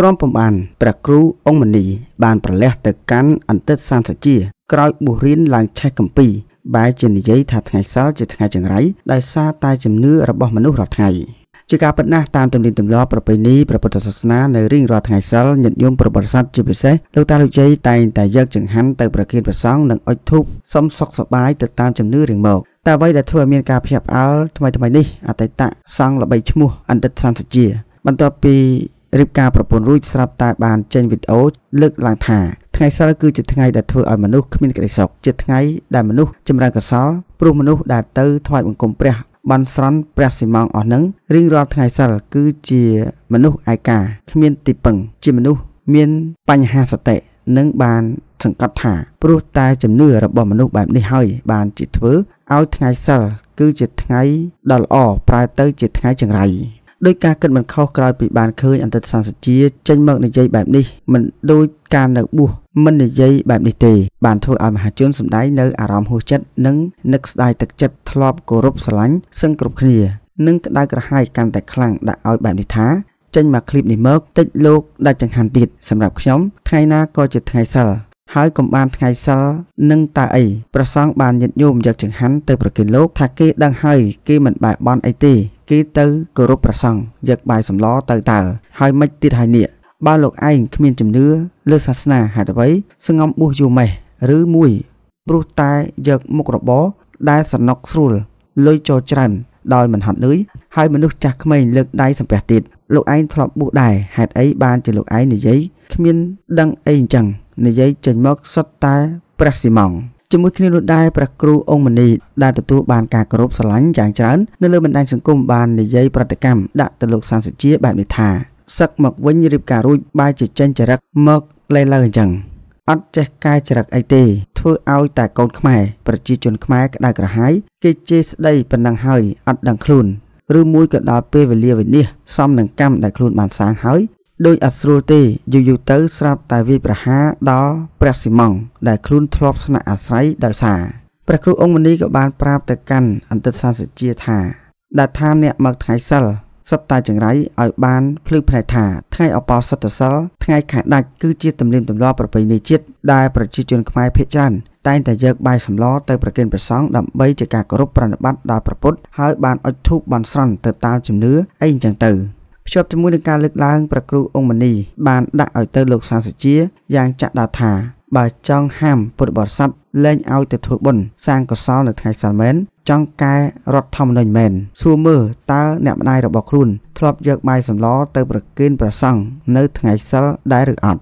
ទ្រាំពំបានព្រះគ្រូអង្គមនីបានប្រលះទៅកាន់អន្តិតសានសជា ក្រោយបុរៀនឡើងឆេះកម្ពីបែរជានិយាយថាថ្ងៃសៅរ៍ជាថ្ងៃចង្រៃដោយសារតែជំនឿរបស់មនុស្សរាល់ថ្ងៃជាការពិតណាស់តាមទំនៀមទម្លាប់ប្រពៃណីព្រះពុទ្ធសាសនានៅរៀងរាល់ថ្ងៃសិលញាតិញោមប្រពុទ្ធសាសជាពិសេសលោកតាលោកយាយតែងតែយកចង្ហាន់ទៅប្រគិនព្រះសង្ឃនិងអុជធូបសុំសុខសប្បាយទៅតាមជំនឿរៀងមកតែអ្វីដែលធ្វើឲ្យមានការភ្ញាក់ផ្អើលថ្មីថ្មីនេះអតីតសង្ឃល្បីឈ្មោះអន្តិតសន្តិជាបន្ទាប់ពីរៀបការប្រពន្ធរួចស្រាប់តែបានចេញវីដេអូលើកឡើងថាថ្ងៃសិលគឺជាថ្ងៃដែលធ្វើឲ្យមនុស្សគ្មានក្តីសុខជាថ្ងៃដែលមនុស្សចម្រើនកសលព្រោះមនុស្សដែលទៅថ្វាយបង្គំព្រះបានស្រន់ព្រះសិមងអស់នឹងរៀងរាល់ថ្ងៃសិលគឺជាមនុស្សឯកាគ្មានទីពឹងជាមនុស្សមានបញ្ហាសតិនិងបានសង្កត់ថាព្រោះតែជំនឿរបស់មនុស្សបែបនេះហើយបានជាធ្វើឲ្យថ្ងៃសិលគឺជាថ្ងៃដ៏ល្អប្រែទៅជាថ្ងៃចង្រៃដោយការគិតមិនខុសក្រោយពីបានឃើញអតីតសាសជាចេញមកនិយាយបែបនេះមិនដូចការនៅបួសមិននិយាយបែបនេះទេបានធ្វើឲ្យមហាជនសម្ដែងនៅអារម្មណ៍ហួសចិត្តនិងនឹកស្ដាយទឹកចិត្តធ្លាប់គោរពស្រឡាញ់សឹងគ្រប់គ្នានិងក្តៅក្រហាយកាន់តែខ្លាំងដាក់ឲ្យបែបនេះថាចេញមកឃ្លីបនេះមកតិចលោកដាច់ចង្ហាន់ទៀតសម្រាប់ខ្ញុំថ្ងៃណាក៏ជាថ្ងៃសិលហើយកុំបានថ្ងៃសិលនឹងតាអីប្រសង បានញាតញោមយកចង្ហាន់ទៅ ប្រគិនលោកថាគេដឹងហើយគេមិនបែបបន់អីទេគេទៅគោរពប្រសងយកបាយសម្លទៅតើហើយមិនទៀតហើយនេះបើលោកឯងគ្មានជំនឿលើសាសនាហេតុអ្វី សងំបួសយូរម៉េះឬមួយព្រោះតែយកមុខរបរដែលសំណុកស្រួលលុយចូលច្រើន ដោយមិនហត់នឿយហើយមនុស្សចាស់ក្មេងលើកដៃសំពះទៀតលោកឯងធ្លាប់បួសដែរហេតុអីបានជាលោកឯងនិយាយគ្មាន ដឹងអីអញ្ចឹងនិយាយចេញមកសុទ្ធតែព្រះស៊ីម៉ង់ជាមួយគ្នានោះដែរព្រះគ្រូអង្គមនីដែលទទួលបានការគោរពស្រឡាញ់យ៉ាងច្រើន នៅលើបណ្ដាញសង្គមបាននិយាយប្រតិកម្មដាក់ទៅលោកសានសុជាបែបនេះថាសឹកមកវិញរៀបការរួចបាយជាចេញចរិតមកលេលើអញ្ចឹងអត់ចេះកែចរិតអីទេធ្វើឲ្យតែកូនខ្មែរប្រជាជនខ្មែរក្តៅក្រហាយគេជេរស្ដីប៉ុណ្ណឹងហើយអត់ដឹងខ្លួនឬមួយក៏ដល់ពេលវេលាវិនិច្ឆ័យសមនឹងកម្មដែលខ្លួនបានសាងហើយដូចអត់ស្រួលទេយូរយូរទៅស្រាប់តែវាយប្រហារដល់ព្រះស៊ីម៉ង់ដែលខ្លួនធ្លាប់ស្នាក់អាស្រ័យដោយសារព្រះគ្រូអង្គមុនីក៏បានប្រាប់ទៅកាន់អន្តិសានសជាថាដែលថាអ្នកមកថ្ងៃសិលសិតតាចង្រៃឲ្យបានភ្លឺផ្នែកថាថ្ងៃអបោសិទ្ធសិលថ្ងៃខែដាច់គឺជាទំនៀមទម្លាប់ប្រពៃណីជាតិដែលប្រជាជនខ្មែរភាគច្រើនតែងតែយកបាយសម្លទៅប្រគេនព្រះសង្ឃដើម្បីជាការគោរពប្រណិប័តដល់ព្រះពុទ្ធហើយបានអុជធូបបន់ស្រន់ទៅតាមជំនឿអីអញ្ចឹងទៅភ្ជាប់ជាមួយនឹងការលើកឡើង ប្រគ្រូអង្គមនី បានដាក់ឲ្យទៅលោកសាសជាយ៉ាងចាក់ដាថាបើចង់ហាមពុទ្ធបរិស័ទលែងឲ្យទៅធ្វើបុណ្យសាងកុសលនៅថ្ងៃសាលមែនចង់កែរដ្ឋធម្មនុញ្ញមែនសួរមើលតើអ្នកម្ដាយរបស់ខ្លួនធ្លាប់យកបាយសម្ល ទៅប្រគេនព្រះសង្ឃនៅថ្ងៃសិលដែរឬអត់